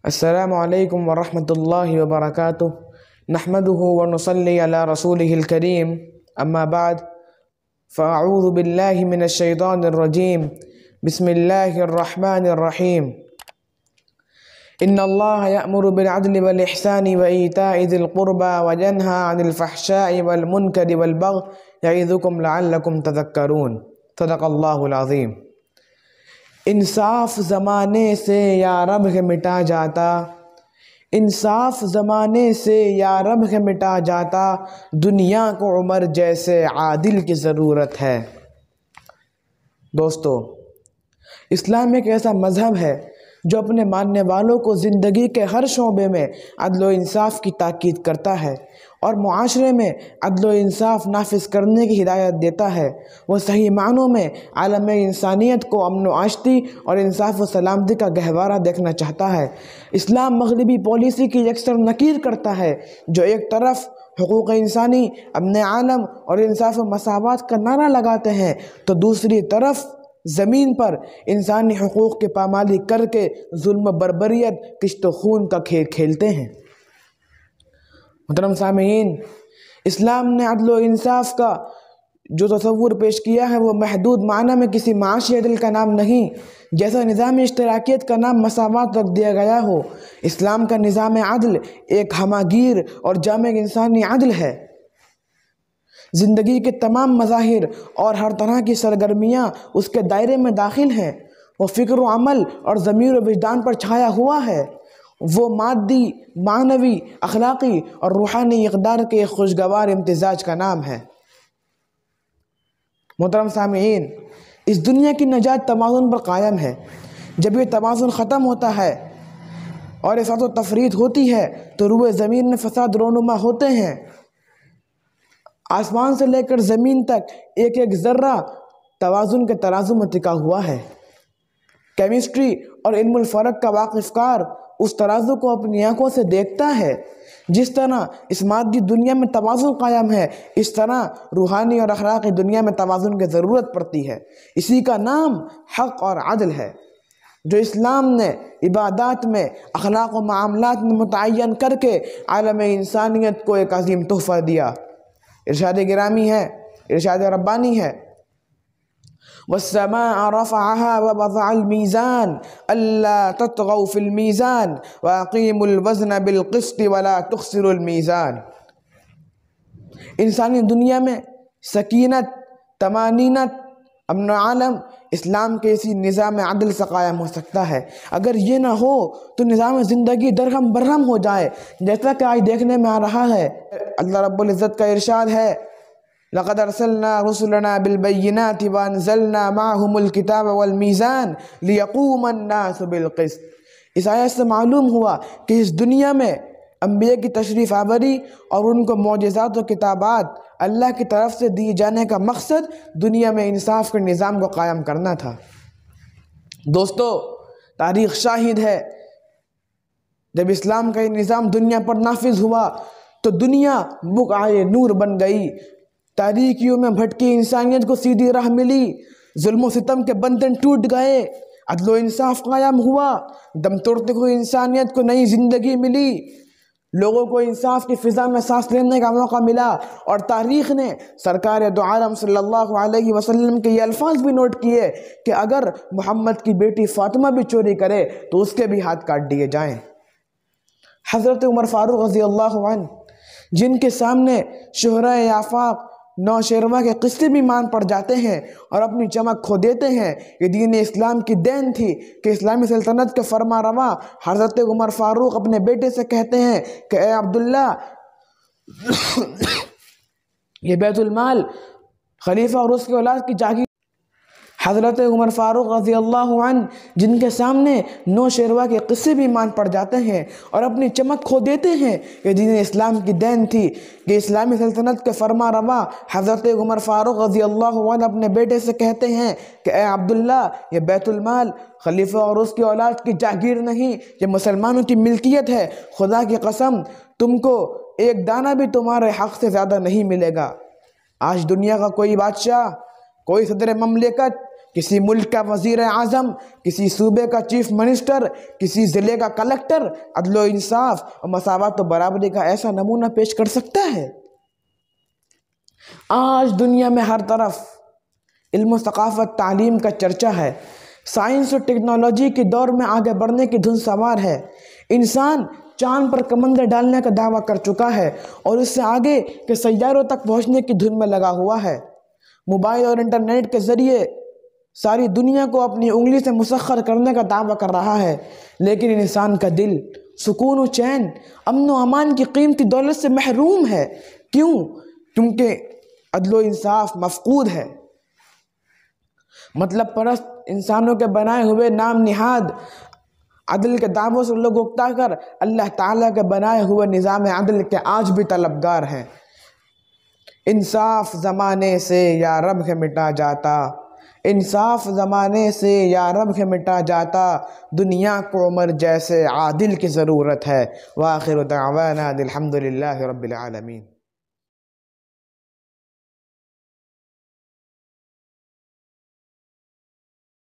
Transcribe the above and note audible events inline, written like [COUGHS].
السلام عليكم ورحمة الله وبركاته نحمده ونصلي على رسوله الكريم أما بعد فأعوذ بالله من الشيطان الرجيم بسم الله الرحمن الرحيم إن الله يأمر بالعدل والإحسان وإيتاء ذي القربى وينهى عن الفحشاء والمنكر والبغي يعظكم لعلكم تذكرون صدق الله العظيم इंसाफ ज़माने से या रब है मिटा जाता इंसाफ ज़माने से या रब है मिटा जाता दुनिया को उमर जैसे आदिल की ज़रूरत है दोस्तों इस्लाम एक ऐसा मज़हब है जो अपने मानने वालों को ज़िंदगी के हर शोबे में अदल इंसाफ की ताकीद करता है और माशरे में अदल इंसाफ नाफिज करने की हिदायत देता है वह सही मानों में आलम इंसानियत को अमन आशती और इंसाफ व सलामती का गहवारा देखना चाहता है इस्लाम मगरबी पॉलिसी की अक्सर नकीर करता है जो एक तरफ हकूक़ इंसानी अमन आलम और इंसाफ मसावत का नारा लगाते हैं तो दूसरी तरफ ज़मीन पर इंसानी हकूक़ के पामाली करके जुल्म बरबरीत किश्त खून का खेल खेलते हैं मुहतरम सामीन इस्लाम ने अदल इंसाफ का जो तस्वूर पेश किया है वह महदूद माना में किसी माशी अदल का नाम नहीं जैसा निज़ाम इश्तराकियत का नाम मसावत रख दिया गया हो इस्लाम का निज़ाम अदल एक हमागीर और जाम इंसानी अदल है ज़िंदगी के तमाम मज़ाहिर और हर तरह की सरगर्मियाँ उसके दायरे में दाखिल हैं वो फ़िक्र अमल और ज़मीर वजदान पर छाया हुआ है वो मादी मानवी अखलाक़ी और रूहानी इकदार के खुशगवार इम्तजाज का नाम है मोहतरम सामीन इस दुनिया की नजात तोज़ुन पर कायम है जब ये तोज़ुन ख़त्म होता है और इस साथ तफरीद होती है तो रुए ज़मीन में फसाद रोनुमा होते हैं आसमान से लेकर ज़मीन तक एक एक ज़र्रा तोज़ुन के तराजु में टिका हुआ है केमिस्ट्री और इल्मफ़र्क का वाकफ़कार उस तराजु को अपनी आँखों से देखता है जिस तरह इस मादी दुनिया में तोज़ुन कायम है इस तरह रूहानी और अखलाक दुनिया में तोज़ुन की ज़रूरत पड़ती है इसी का नाम हक और आदल है जो इस्लाम ने इबादत में अखलाक व मामला में मुतन करके आलम इंसानियत को एक अजीम तोहफ़ा दिया इर्शाद गिरामी है इर्शाद रब्बानी है वसमा रफ़ा वज़ामीज़ान अल्लाह ततगफ़िलमीज़ान वाक़ीमवज़न बिलकस्त वला इंसानी दुनिया में सकीनत तमानिनत अमन आलम इस्लाम के इसी निज़ाम अदल से कायम हो सकता है अगर ये ना हो तो निज़ाम ज़िंदगी दरहम बरहम हो जाए जैसा कि आज देखने में आ रहा है अल्लाह रब्ज़त का इरशाद है लक़द अरसलना रसुलना बिलबैना तिबानजलना माहमुल किताब वलमीज़ान लियकूमन्नास बिलक़िस्त इस आयत से मालूम हुआ कि इस दुनिया में अम्बिया की तशरीफ़ आवरी और उनको मोजात और किताबात अल्लाह की तरफ से दिए जाने का मकसद दुनिया में इंसाफ के निज़ाम को कायम करना था दोस्तों तारीख़ शाहिद है जब इस्लाम का निज़ाम दुनिया पर नाफिज हुआ तो दुनिया बुक आए नूर बन गई तारीखियों में भटकी इंसानियत को सीधी राह मिली जुल्म सितम के बंधन टूट गए अदलो इंसाफ कायम हुआ दम तोड़ते हुए इंसानियत को नई ज़िंदगी मिली लोगों को इंसाफ की फ़िज़ा में सांस लेने का मौका मिला और तारीख़ ने सरकार दो आलम सल्लल्लाहु अलैहि वसल्लम के ये अल्फाज भी नोट किए कि अगर मोहम्मद की बेटी फ़ातिमा भी चोरी करे तो उसके भी हाथ काट दिए जाएं हज़रत उमर फ़ारूक रज़ी अल्लाह जिनके सामने शहरा आफाक नौशरमा के किस्से भी मान पड़ जाते हैं और अपनी चमक खो देते हैं ये दीन इस्लाम की देन थी कि इस्लामी सल्तनत के फरमा रवा हज़रत उमर फ़ारूक अपने बेटे से कहते हैं कि ए अब्दुल्ला [COUGHS] ये बैतुलमाल खलीफा और उसके औलाद की जागी हज़रत उमर फ़ारूक रज़ी अल्लाह जिनके सामने नौ शेरवा के किस्से भी मान पड़ जाते हैं और अपनी चमक खो देते हैं कि जिन्हें इस्लाम की देन थी कि इस्लामी सल्तनत के फरमा रवा हज़रत उमर फ़ारूक रज़ी अल्लाह अपने बेटे से कहते हैं कि ए अब्दुल्ला ये बैतुलमाल खलीफा और उसकी औलाद की जागीर नहीं ये मुसलमानों की मिल्कियत है खुदा की कसम तुमको एक दाना भी तुम्हारे हक़ से ज़्यादा नहीं मिलेगा आज दुनिया का कोई बादशाह कोई सदर ममलिकत किसी मुल्क का वजीर आज़म किसी सूबे का चीफ मिनिस्टर किसी ज़िले का कलेक्टर अदलो इंसाफ और मसावत तो बराबरी का ऐसा नमूना पेश कर सकता है आज दुनिया में हर तरफ इल्म सकाफ़त तालीम का चर्चा है साइंस और टेक्नोलॉजी के दौर में आगे बढ़ने की धुन सवार है इंसान चांद पर कमंदर डालने का दावा कर चुका है और इससे आगे के सैारों तक पहुंचने की धुन में लगा हुआ है मोबाइल और इंटरनेट के ज़रिए सारी दुनिया को अपनी उंगली से मुसखर करने का दावा कर रहा है लेकिन इंसान का दिल सुकून व चैन अमन व अमान की कीमती दौलत से महरूम है क्यों क्योंकि अदलो इंसाफ मफकूद है मतलब परस्त इंसानों के बनाए हुए नाम निहाद अदल के दावों से लोग उगता कर अल्लाह ताला के बनाए हुए निज़ाम अदल के आज भी तलबगार हैं इंसाफ ज़माने से या रब के मिटा जाता इंसाफ ज़माने से या रब के मिटा जाता दुनिया को मर जैसे आदिल की ज़रूरत है वाखिर दावाना अलहमदिल्ला रबालमीन